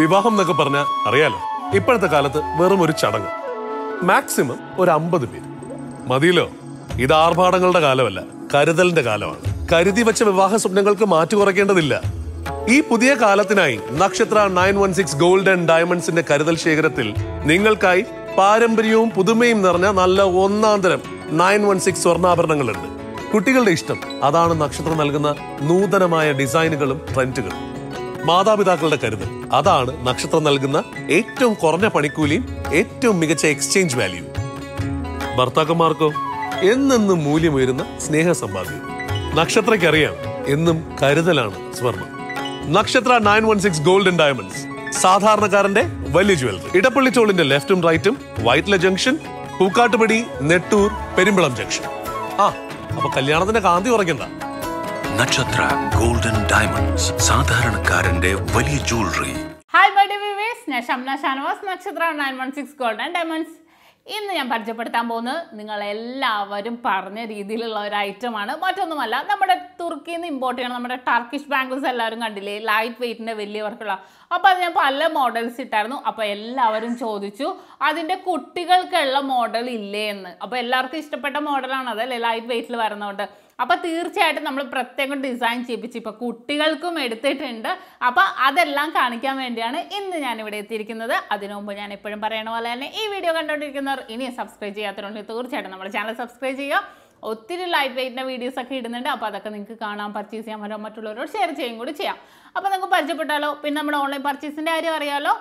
വിവാഹം എന്നൊക്കെ പറഞ്ഞാൽ അറിയാലോ ഇപ്പോഴത്തെ കാലത്ത് വെറും ഒരു ചടങ്ങ് മാക്സിമം ഒരു അമ്പത് പേര് മതിയല്ലോ ഇത് ആർഭാടങ്ങളുടെ കാലമല്ല കരുതലിന്റെ കാലമാണ് കരുതി വെച്ച വിവാഹ സ്വപ്നങ്ങൾക്ക് മാറ്റു കുറയ്ക്കേണ്ടതില്ല ഈ പുതിയ കാലത്തിനായി Nakshatra nine one six gold and ഡയമണ്ട്സിന്റെ കരുതൽ ശേഖരത്തിൽ നിങ്ങൾക്കായി പാരമ്പര്യവും പുതുമയും നിറഞ്ഞ നല്ല ഒന്നാം തരം നയൻ വൺ സിക്സ് സ്വർണ്ണാഭരണങ്ങളുണ്ട് കുട്ടികളുടെ ഇഷ്ടം അതാണ് നക്ഷത്രം നൽകുന്ന നൂതനമായ ഡിസൈനുകളും ട്രെൻഡുകളും മാതാപിതാക്കളുടെ കരുതൽ അതാണ് നക്ഷത്രം നൽകുന്ന ഏറ്റവും കുറഞ്ഞ പണിക്കൂലിയും ഏറ്റവും മികച്ച എക്സ്ചേഞ്ച് വാല്യൂ ഭർത്താക്കന്മാർക്കോ എന്നെന്നും മൂല്യമുയരുന്ന സ്നേഹ സമ്പാദ്യം നക്ഷത്രക്കറിയാം എന്നും കരുതലാണ് സ്വർണം Nakshatra nine one six golden diamonds സാധാരണക്കാരന്റെ വലിയ ജ്വല്ലറി ഇടപ്പള്ളി ചോളിന്റെ ലെഫ്റ്റും റൈറ്റും വൈറ്റ്ല ജംഗ്ഷൻ പൂക്കാട്ടുപടി നെട്ടൂർ പെരുമ്പളം ജംഗ്ഷൻ ആ അപ്പൊ കല്യാണത്തിന്റെ കാന്തി ഉറയ്ക്കണ്ട നക്ഷത്ര ഗോൾഡൻ ഡയമണ്ട്സ് സാധാരണക്കാരന്റെ വലിയ ജ്വല്ലറി ഹായ് മൈ ഡിവേഴ്സ് ഞാൻ Shamna Shanavas Nakshatra nine one six golden diamonds ഇന്ന് ഞാൻ പരിചയപ്പെടുത്താൻ പോകുന്നത് നിങ്ങൾ എല്ലാവരും പറഞ്ഞ രീതിയിലുള്ള ഒരു ഐറ്റമാണ് മറ്റൊന്നുമല്ല നമ്മുടെ തുർക്കിയിൽ നിന്ന് ഇമ്പോർട്ട് ചെയ്യണം നമ്മുടെ ടർക്കിഷ് ബാംഗിൾസ് എല്ലാവരും കണ്ടില്ലേ ലൈറ്റ് വെയ്റ്റിൻ്റെ വലിയ വർക്കുള്ള അപ്പോൾ അത് ഞാൻ പല മോഡൽസ് ഇട്ടായിരുന്നു അപ്പോൾ എല്ലാവരും ചോദിച്ചു അതിൻ്റെ കുട്ടികൾക്കുള്ള മോഡൽ ഇല്ലേ എന്ന് അപ്പോൾ എല്ലാവർക്കും ഇഷ്ടപ്പെട്ട മോഡലാണ് അതല്ലേ ലൈറ്റ് വെയ്റ്റിൽ വരുന്നതുകൊണ്ട് അപ്പോൾ തീർച്ചയായിട്ടും നമ്മൾ പ്രത്യേകം ഡിസൈൻ ചെയ്യിപ്പിച്ച് ഇപ്പോൾ കുട്ടികൾക്കും എടുത്തിട്ടുണ്ട് അപ്പോൾ അതെല്ലാം കാണിക്കാൻ വേണ്ടിയാണ് ഇന്ന് ഞാനിവിടെ എത്തിയിരിക്കുന്നത് അതിനു മുമ്പ് ഞാൻ എപ്പോഴും പറയണ പോലെ തന്നെ ഈ വീഡിയോ കണ്ടുകൊണ്ടിരിക്കുന്നവർ ഇനി സബ്സ്ക്രൈബ് ചെയ്യാത്തതുകൊണ്ട് തീർച്ചയായിട്ടും നമ്മുടെ ചാനൽ സബ്സ്ക്രൈബ് ചെയ്യുക ഒത്തിരി ലൈറ്റ് വെയിറ്റിൻ്റെ വീഡിയോസ് ഒക്കെ ഇടുന്നുണ്ട് അപ്പോൾ അതൊക്കെ നിങ്ങൾക്ക് കാണാൻ പർച്ചേസ് ചെയ്യാൻ പറ്റുമോ മറ്റുള്ളവരോട് ഷെയർ ചെയ്യും കൂടി ചെയ്യാം അപ്പോൾ നിങ്ങൾക്ക് പരിചയപ്പെട്ടാലോ പിന്നെ നമ്മുടെ ഓൺലൈൻ പർച്ചേസിൻ്റെ കാര്യം അറിയാമല്ലോ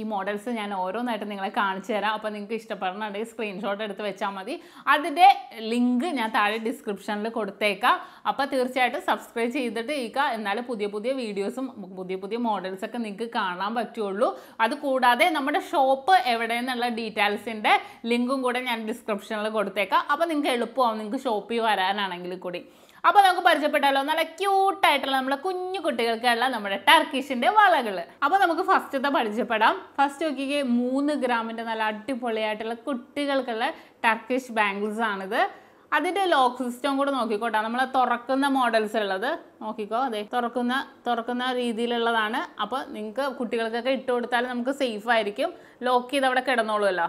ഈ മോഡൽസ് ഞാൻ ഓരോന്നായിട്ട് നിങ്ങളെ കാണിച്ചു തരാം അപ്പോൾ നിങ്ങൾക്ക് ഇഷ്ടപ്പെടണമെങ്കിൽ സ്ക്രീൻഷോട്ട് എടുത്ത് വെച്ചാൽ മതി അതിൻ്റെ ലിങ്ക് ഞാൻ താഴെ ഡിസ്ക്രിപ്ഷനിൽ കൊടുത്തേക്കാം അപ്പോൾ തീർച്ചയായിട്ടും സബ്സ്ക്രൈബ് ചെയ്തിട്ട് ഇരിക്കുക എന്നാൽ പുതിയ പുതിയ വീഡിയോസും പുതിയ പുതിയ മോഡൽസൊക്കെ നിങ്ങൾക്ക് കാണാൻ പറ്റുള്ളൂ അതുകൂടാതെ നമ്മുടെ ഷോപ്പ് എവിടെയെന്നുള്ള ഡീറ്റെയിൽസിൻ്റെ ലിങ്കും കൂടെ ഞാൻ ഡിസ്ക്രിപ്ഷനിൽ കൊടുത്തേക്കാം അപ്പോൾ നിങ്ങൾക്ക് എളുപ്പമാവും നിങ്ങൾക്ക് ഷോപ്പിൽ വരാനാണെങ്കിൽ കൂടി അപ്പോൾ നമുക്ക് പരിചയപ്പെട്ടാലോ നല്ല ക്യൂട്ടായിട്ടുള്ള നമ്മളെ കുഞ്ഞു കുട്ടികൾക്കുള്ള നമ്മുടെ ടർക്കിഷിൻ്റെ വളകൾ അപ്പോൾ നമുക്ക് ഫസ്റ്റത്തെ പരിചയപ്പെടാം ഫസ്റ്റ് നോക്കിക്ക് മൂന്ന് ഗ്രാമിൻ്റെ നല്ല അടിപൊളിയായിട്ടുള്ള കുട്ടികൾക്കുള്ള ടർക്കിഷ് ബാംഗിൾസ് ആണിത് അതിൻ്റെ ലോക്ക് സിസ്റ്റം കൂടെ നോക്കിക്കോട്ടെ നമ്മൾ തുറക്കുന്ന മോഡൽസ് ഉള്ളത് നോക്കിക്കോ അതെ തുറക്കുന്ന തുറക്കുന്ന രീതിയിലുള്ളതാണ് അപ്പോൾ നിങ്ങൾക്ക് കുട്ടികൾക്കൊക്കെ ഇട്ട് കൊടുത്താൽ നമുക്ക് സേഫ് ആയിരിക്കും ലോക്ക് ചെയ്ത് അവിടെ കിടന്നോളുമല്ലോ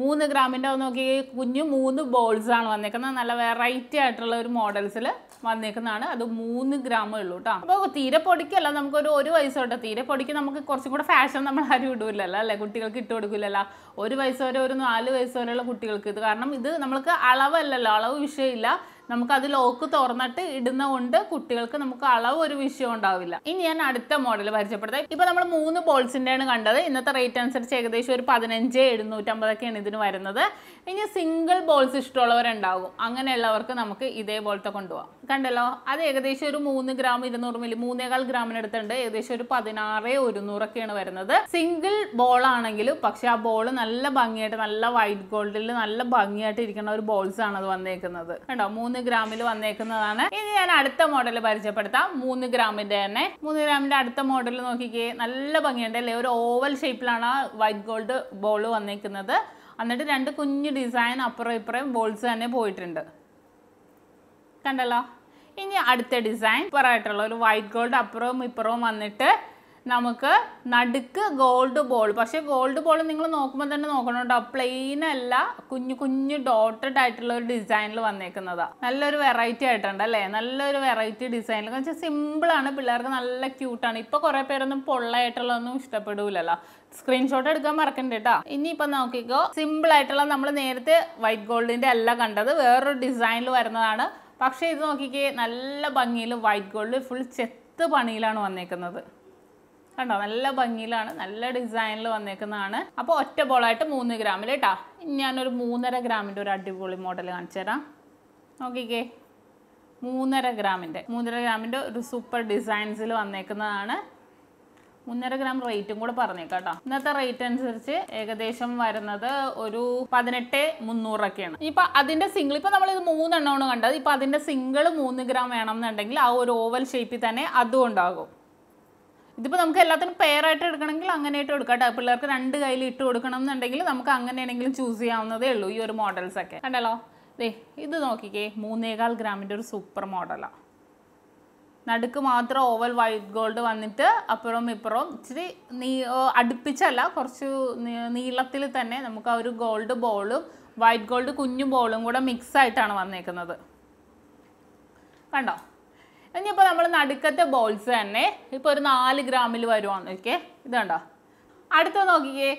മൂന്ന് ഗ്രാമിൻ്റെ നോക്കി കുഞ്ഞ് മൂന്ന് ബോൾസാണ് വന്നേക്കുന്നത് നല്ല വെറൈറ്റി ആയിട്ടുള്ള ഒരു മോഡൽസിൽ വന്നേക്കുന്നതാണ് അത് മൂന്ന് ഗ്രാമേ ഉള്ളൂ കേട്ടോ അപ്പോൾ തീരെ പൊടിക്കല്ല നമുക്കൊരു ഒരു വയസ്സ് തൊട്ട് തീരെ പൊടിക്ക് നമുക്ക് കുറച്ചും കൂടെ ഫാഷൻ നമ്മൾ ആരും ഇടൂല്ലല്ലോ അല്ലേ കുട്ടികൾക്ക് ഇട്ട് കൊടുക്കില്ലല്ലോ ഒരു വയസ്സ് വരെ ഒരു നാല് വയസ്സ് വരെയുള്ള കുട്ടികൾക്ക് ഇത് കാരണം ഇത് നമ്മൾക്ക് അളവല്ലല്ലോ അളവ് വിഷയമില്ല നമുക്കത് ലോക്ക് തുറന്നിട്ട് ഇടുന്ന കൊണ്ട് കുട്ടികൾക്ക് നമുക്ക് അളവ് ഒരു വിഷയം ഉണ്ടാവില്ല ഇനി ഞാൻ അടുത്ത മോഡൽ പരിചയപ്പെടുത്താം ഇപ്പൊ നമ്മൾ മൂന്ന് ബോൾസിന്റെയാണ് കണ്ടത് ഇന്നത്തെ റേറ്റ് അനുസരിച്ച് ഏകദേശം ഒരു പതിനഞ്ച് എഴുന്നൂറ്റമ്പതൊക്കെയാണ് ഇതിന് വരുന്നത് ഇനി സിംഗിൾ ബോൾസ് ഇഷ്ടമുള്ളവരുണ്ടാകും അങ്ങനെയുള്ളവർക്ക് നമുക്ക് ഇതേപോലത്തെ കൊണ്ടുപോകാം കണ്ടല്ലോ അത് ഏകദേശം ഒരു മൂന്ന് ഗ്രാം ഇരുന്നൂറ് മില്ലി മൂന്നേകാൽ ഗ്രാമിനടുത്തുണ്ട് ഏകദേശം ഒരു പതിനാറ് ഒരുന്നൂറൊക്കെയാണ് വരുന്നത് സിംഗിൾ ബോൾ ആണെങ്കിലും പക്ഷെ ആ ബോൾ നല്ല ഭംഗിയായിട്ട് നല്ല വൈറ്റ് ഗോൾഡിൽ നല്ല ഭംഗിയായിട്ട് ഇരിക്കുന്ന ഒരു ബോൾസ് ആണ് അത് വന്നേക്കുന്നത് കണ്ടോ മൂന്ന് ഗ്രാമിൽ വന്നേക്കുന്നതാണ് ഇനി ഞാൻ അടുത്ത മോഡൽ പരിചയപ്പെടുത്താം മൂന്ന് ഗ്രാമിന്റെ തന്നെ മൂന്ന് ഗ്രാമിന്റെ അടുത്ത മോഡൽ നോക്കിക്കേ നല്ല ഭംഗിയുണ്ട് അല്ലേ ഒരു ഓവൽ ഷേപ്പിലാണ് വൈറ്റ് ഗോൾഡ് ബോൾ വന്നേക്കുന്നത് എന്നിട്ട് രണ്ട് കുഞ്ഞ് ഡിസൈൻ അപ്പുറം ഇപ്പുറം ബോൾസ് തന്നെ പോയിട്ടുണ്ട് കണ്ടല്ലോ ഇനി അടുത്ത ഡിസൈൻ ഇപ്പുറമായിട്ടുള്ള ഒരു വൈറ്റ് ഗോൾഡ് അപ്പുറവും ഇപ്പുറവും വന്നിട്ട് നമുക്ക് നടുക്ക് ഗോൾഡ് ബോൾ പക്ഷേ ഗോൾഡ് ബോൾ നിങ്ങൾ നോക്കുമ്പോൾ തന്നെ നോക്കണം കേട്ടോ പ്ലെയിൻ അല്ല കുഞ്ഞു കുഞ്ഞു ഡോട്ടഡ് ആയിട്ടുള്ള ഒരു ഡിസൈനിൽ വന്നേക്കുന്നതാണ് നല്ലൊരു വെറൈറ്റി ആയിട്ടുണ്ട് അല്ലേ നല്ലൊരു വെറൈറ്റി ഡിസൈനിൽ എന്ന് വെച്ചാൽ സിമ്പിളാണ് പിള്ളേർക്ക് നല്ല ക്യൂട്ടാണ് ഇപ്പോൾ കുറേ പേരൊന്നും പൊള്ളയായിട്ടുള്ളതൊന്നും ഇഷ്ടപ്പെടില്ലല്ലോ സ്ക്രീൻഷോട്ട് എടുക്കാൻ മറക്കണ്ട കേട്ടോ ഇനിയിപ്പോൾ നോക്കിക്കോ സിമ്പിൾ ആയിട്ടുള്ള നമ്മൾ നേരത്തെ വൈറ്റ് ഗോൾഡിൻ്റെ അല്ല കണ്ടത് വേറൊരു ഡിസൈനിൽ വരുന്നതാണ് പക്ഷേ ഇത് നോക്കിക്കേ നല്ല ഭംഗിയിൽ വൈറ്റ് ഗോൾഡ് ഫുൾ ചെത്ത് പണിയിലാണ് വന്നേക്കുന്നത് കണ്ടോ നല്ല ഭംഗിയിലാണ് നല്ല ഡിസൈനിൽ വന്നേക്കുന്നതാണ് അപ്പോൾ ഒറ്റ ബോളായിട്ട് മൂന്ന് ഗ്രാമിൽ കേട്ടോ ഞാനൊരു മൂന്നര ഗ്രാമിൻ്റെ ഒരു അടിപൊളി മോഡൽ കാണിച്ചു തരാം നോക്കിക്കേ മൂന്നര ഗ്രാമിൻ്റെ മൂന്നര ഗ്രാമിൻ്റെ ഒരു സൂപ്പർ ഡിസൈൻസിൽ വന്നേക്കുന്നതാണ് മൂന്നര ഗ്രാം റേറ്റും കൂടെ പറഞ്ഞേക്കാം കേട്ടോ ഇന്നത്തെ റേറ്റ് അനുസരിച്ച് ഏകദേശം വരുന്നത് ഒരു പതിനെട്ട് മുന്നൂറൊക്കെയാണ് ഇപ്പൊ അതിന്റെ സിംഗിൾ ഇപ്പൊ നമ്മൾ ഇത് മൂന്നെണ്ണമാണ് കണ്ടത് ഇപ്പൊ അതിന്റെ സിംഗിൾ മൂന്ന് ഗ്രാം വേണമെന്നുണ്ടെങ്കിൽ ആ ഒരു ഓവൽ ഷേപ്പിൽ തന്നെ അതും ഉണ്ടാകും ഇതിപ്പോൾ നമുക്ക് എല്ലാത്തിനും പെയറായിട്ട് എടുക്കണമെങ്കിൽ ആയിട്ട് എടുക്കാം കേട്ടോ പിള്ളേർക്ക് രണ്ട് കയ്യിൽ ഇട്ട് കൊടുക്കണം എന്നുണ്ടെങ്കിൽ നമുക്ക് അങ്ങനെയാണെങ്കിലും ചൂസ് ചെയ്യാവുന്നതേ ഉള്ളൂ ഈ ഒരു മോഡൽസൊക്കെ കണ്ടല്ലോ ദേ ഇത് നോക്കിക്കേ മൂന്നേകാൽ ഗ്രാമിൻ്റെ ഒരു സൂപ്പർ മോഡലാണ് നടുക്ക് മാത്രം ഓവൽ വൈറ്റ് ഗോൾഡ് വന്നിട്ട് അപ്പുറം ഇപ്പുറം ഇച്ചിരി നീ അടുപ്പിച്ചല്ല കുറച്ച് നീളത്തിൽ തന്നെ നമുക്ക് ആ ഒരു ഗോൾഡ് ബോളും വൈറ്റ് ഗോൾഡ് കുഞ്ഞു ബോളും കൂടെ മിക്സ് ആയിട്ടാണ് വന്നേക്കുന്നത് കണ്ടോ ഇനിയിപ്പോൾ നമ്മൾ നടുക്കത്തെ ബോൾസ് തന്നെ ഇപ്പോൾ ഒരു നാല് ഗ്രാമിൽ വരുവാണ് ഓക്കെ ഇതുണ്ടോ അടുത്ത നോക്കിക്കേ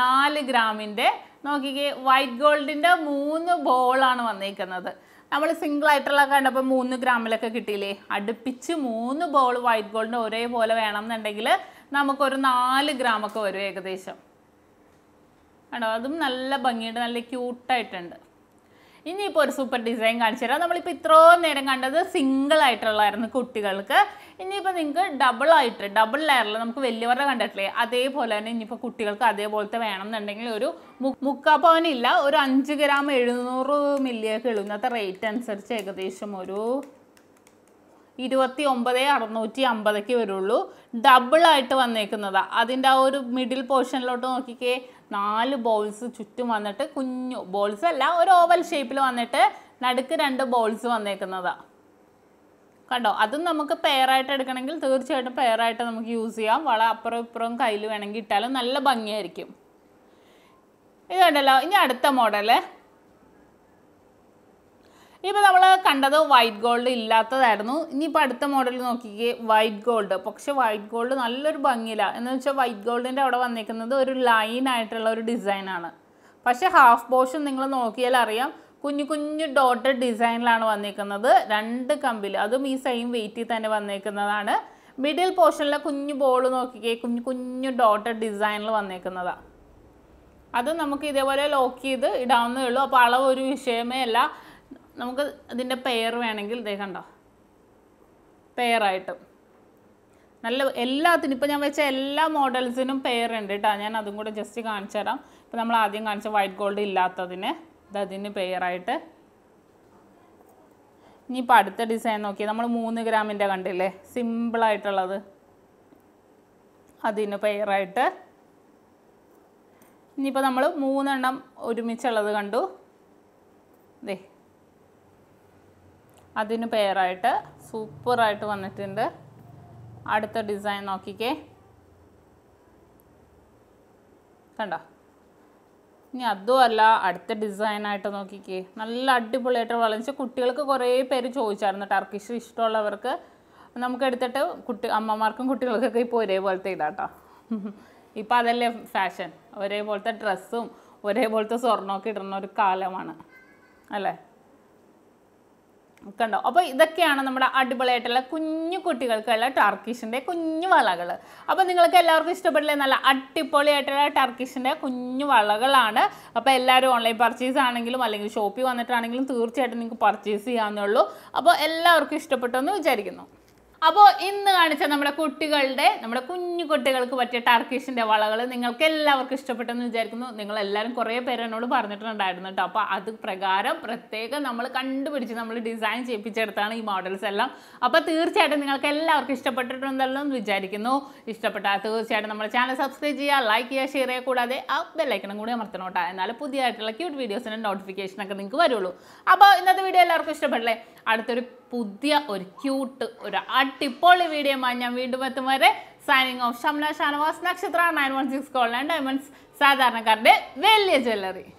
നാല് ഗ്രാമിൻ്റെ നോക്കിക്കേ വൈറ്റ് ഗോൾഡിൻ്റെ മൂന്ന് ബോളാണ് വന്നിരിക്കുന്നത് നമ്മൾ സിംഗിൾ ആയിട്ടുള്ള കണ്ടപ്പോൾ മൂന്ന് ഗ്രാമിലൊക്കെ കിട്ടിയില്ലേ അടുപ്പിച്ച് മൂന്ന് ബോൾ വൈറ്റ് ഗോൾഡിൻ്റെ ഒരേപോലെ വേണം എന്നുണ്ടെങ്കിൽ നമുക്കൊരു നാല് ഗ്രാമൊക്കെ വരും ഏകദേശം കണ്ടോ അതും നല്ല ഭംഗിയുണ്ട് നല്ല ക്യൂട്ടായിട്ടുണ്ട് ഇനിയിപ്പോൾ ഒരു സൂപ്പർ ഡിസൈൻ കാണിച്ചു തരാം നമ്മളിപ്പോൾ ഇത്രയും നേരം കണ്ടത് സിംഗിൾ ആയിട്ടുള്ളതായിരുന്നു കുട്ടികൾക്ക് ഇനിയിപ്പോൾ നിങ്ങൾക്ക് ഡബിൾ ആയിട്ട് ഡബിൾ ലെയറിൽ നമുക്ക് വലിയവരുടെ കണ്ടിട്ടില്ലേ അതേപോലെ തന്നെ ഇനിയിപ്പോൾ കുട്ടികൾക്ക് അതേപോലത്തെ വേണം എന്നുണ്ടെങ്കിൽ ഒരു മുക്കാ പവനില്ല ഒരു അഞ്ച് ഗ്രാം എഴുന്നൂറ് മില്ലിയൊക്കെ എഴുന്നത്തെ റേറ്റ് അനുസരിച്ച് ഏകദേശം ഒരു ഇരുപത്തി ഒമ്പത് അറുന്നൂറ്റി അമ്പതൊക്കെ വരുള്ളൂ ആയിട്ട് വന്നേക്കുന്നതാണ് അതിൻ്റെ ആ ഒരു മിഡിൽ പോർഷനിലോട്ട് നോക്കിക്കേ നാല് ബോൾസ് ചുറ്റും വന്നിട്ട് കുഞ്ഞു ബോൾസ് അല്ല ഒരു ഓവൽ ഷേപ്പിൽ വന്നിട്ട് നടുക്ക് രണ്ട് ബോൾസ് വന്നേക്കുന്നതാണ് കണ്ടോ അതും നമുക്ക് പെയറായിട്ട് എടുക്കണമെങ്കിൽ തീർച്ചയായിട്ടും പെയറായിട്ട് നമുക്ക് യൂസ് ചെയ്യാം വള അപ്പുറം ഇപ്പുറം കയ്യിൽ വേണമെങ്കിൽ ഇട്ടാലും നല്ല ഭംഗിയായിരിക്കും ഇത് കണ്ടല്ലോ ഇനി അടുത്ത മോഡല് ഇപ്പോൾ നമ്മൾ കണ്ടത് വൈറ്റ് ഗോൾഡ് ഇല്ലാത്തതായിരുന്നു ഇനിയിപ്പോൾ അടുത്ത മോഡൽ നോക്കിക്കേ വൈറ്റ് ഗോൾഡ് പക്ഷേ വൈറ്റ് ഗോൾഡ് നല്ലൊരു ഭംഗിയില്ല എന്ന് വെച്ചാൽ വൈറ്റ് ഗോൾഡിൻ്റെ അവിടെ വന്നിരിക്കുന്നത് ഒരു ലൈൻ ആയിട്ടുള്ള ഒരു ഡിസൈനാണ് പക്ഷേ ഹാഫ് പോർഷൻ നിങ്ങൾ നോക്കിയാൽ അറിയാം കുഞ്ഞു കുഞ്ഞു ഡോട്ടഡ് ഡിസൈനിലാണ് വന്നിരിക്കുന്നത് രണ്ട് കമ്പിൽ അതും ഈ സെയിം വെയിറ്റിൽ തന്നെ വന്നിരിക്കുന്നതാണ് മിഡിൽ പോർഷനിലെ കുഞ്ഞു ബോൾ നോക്കിക്കേ കുഞ്ഞു കുഞ്ഞു ഡോട്ടഡ് ഡിസൈനിൽ വന്നിരിക്കുന്നതാണ് അത് നമുക്ക് ഇതേപോലെ ലോക്ക് ചെയ്ത് ഇടാവുന്നേ ഉള്ളൂ അപ്പോൾ അളവ് ഒരു വിഷയമേ അല്ല നമുക്ക് ഇതിൻ്റെ പെയർ വേണമെങ്കിൽ ഇതേ കണ്ടോ പെയറായിട്ട് നല്ല എല്ലാത്തിനും ഇപ്പോൾ ഞാൻ വെച്ച എല്ലാ മോഡൽസിനും പെയർ ഉണ്ട് കേട്ടോ ഞാൻ അതും കൂടെ ജസ്റ്റ് കാണിച്ചു തരാം ഇപ്പോൾ നമ്മൾ ആദ്യം കാണിച്ച വൈറ്റ് ഗോൾഡ് ഇല്ലാത്തതിന് ഇത് അതിന് പെയറായിട്ട് ഇനിയിപ്പോൾ അടുത്ത ഡിസൈൻ നോക്കി നമ്മൾ മൂന്ന് ഗ്രാമിൻ്റെ കണ്ടില്ലേ സിമ്പിളായിട്ടുള്ളത് അതിന് പെയറായിട്ട് ഇനിയിപ്പോൾ നമ്മൾ മൂന്നെണ്ണം ഒരുമിച്ചുള്ളത് കണ്ടു ദേ അതിന് പേരായിട്ട് സൂപ്പറായിട്ട് വന്നിട്ടുണ്ട് അടുത്ത ഡിസൈൻ നോക്കിക്കേ കണ്ടോ ഇനി അതുമല്ല അടുത്ത ഡിസൈനായിട്ട് നോക്കിക്കേ നല്ല അടിപൊളിയായിട്ട് വളഞ്ഞ് കുട്ടികൾക്ക് കുറേ പേര് ചോദിച്ചായിരുന്നു ടർക്കിഷ് ഇഷ്ടമുള്ളവർക്ക് നമുക്ക് എടുത്തിട്ട് കുട്ടി അമ്മമാർക്കും കുട്ടികൾക്കൊക്കെ ഇപ്പോൾ ഒരേപോലത്തെ ഇതാട്ടോ ഇപ്പം അതല്ലേ ഫാഷൻ ഒരേപോലത്തെ ഡ്രസ്സും ഒരേപോലത്തെ സ്വർണ്ണമൊക്കെ ഇടുന്ന ഒരു കാലമാണ് അല്ലേ കണ്ടോ അപ്പോൾ ഇതൊക്കെയാണ് നമ്മുടെ അടിപൊളിയായിട്ടുള്ള കുഞ്ഞു കുട്ടികൾക്കുള്ള ടർക്കിഷിൻ്റെ കുഞ്ഞു വളകൾ അപ്പോൾ നിങ്ങൾക്ക് എല്ലാവർക്കും ഇഷ്ടപ്പെട്ടില്ലേ നല്ല അടിപൊളിയായിട്ടുള്ള ടർക്കിഷിൻ്റെ കുഞ്ഞു വളകളാണ് അപ്പോൾ എല്ലാവരും ഓൺലൈൻ പർച്ചേസ് ആണെങ്കിലും അല്ലെങ്കിൽ ഷോപ്പിൽ വന്നിട്ടാണെങ്കിലും തീർച്ചയായിട്ടും നിങ്ങൾക്ക് പർച്ചേസ് ചെയ്യാമെന്നുള്ളൂ അപ്പോൾ എല്ലാവർക്കും ഇഷ്ടപ്പെട്ടെന്ന് വിചാരിക്കുന്നു അപ്പോൾ ഇന്ന് കാണിച്ച നമ്മുടെ കുട്ടികളുടെ നമ്മുടെ കുഞ്ഞു കുട്ടികൾക്ക് പറ്റിയ ടർക്കീഷിൻ്റെ വളകൾ നിങ്ങൾക്ക് എല്ലാവർക്കും ഇഷ്ടപ്പെട്ടെന്ന് വിചാരിക്കുന്നു നിങ്ങൾ എല്ലാവരും കുറേ പേര് എന്നോട് പറഞ്ഞിട്ടുണ്ടായിരുന്നു കേട്ടോ അപ്പോൾ അത് പ്രകാരം പ്രത്യേകം നമ്മൾ കണ്ടുപിടിച്ച് നമ്മൾ ഡിസൈൻ ചെയ്യിപ്പിച്ചെടുത്താണ് ഈ മോഡൽസ് എല്ലാം അപ്പോൾ തീർച്ചയായിട്ടും നിങ്ങൾക്ക് എല്ലാവർക്കും ഇഷ്ടപ്പെട്ടിട്ടുണ്ടല്ലോ എന്ന് വിചാരിക്കുന്നു ഇഷ്ടപ്പെട്ടാൽ തീർച്ചയായിട്ടും നമ്മുടെ ചാനൽ സബ്സ്ക്രൈബ് ചെയ്യുക ലൈക്ക് ചെയ്യുക ഷെയർ ചെയ്യുക കൂടാതെ ആ ബെല്ലൈക്കണം കൂടി അമർത്തണം കേട്ടോ എന്നാൽ പുതിയതായിട്ടുള്ള ക്യൂട്ട് വീഡിയോസിൻ്റെ നോട്ടിഫിക്കേഷനൊക്കെ നിങ്ങൾക്ക് വരുള്ളൂ അപ്പോൾ ഇന്നത്തെ വീഡിയോ എല്ലാവർക്കും ഇഷ്ടപ്പെടില്ലേ അടുത്തൊരു പുതിയ ഒരു ക്യൂട്ട് ഒരു അടിപൊളി വീഡിയോ ഞാൻ വീണ്ടും എത്തും വരെ signing off Shamla Shanavas Nakshatra nine one six gold and diamonds സാധാരണക്കാരുടെ വലിയ ജ്വല്ലറി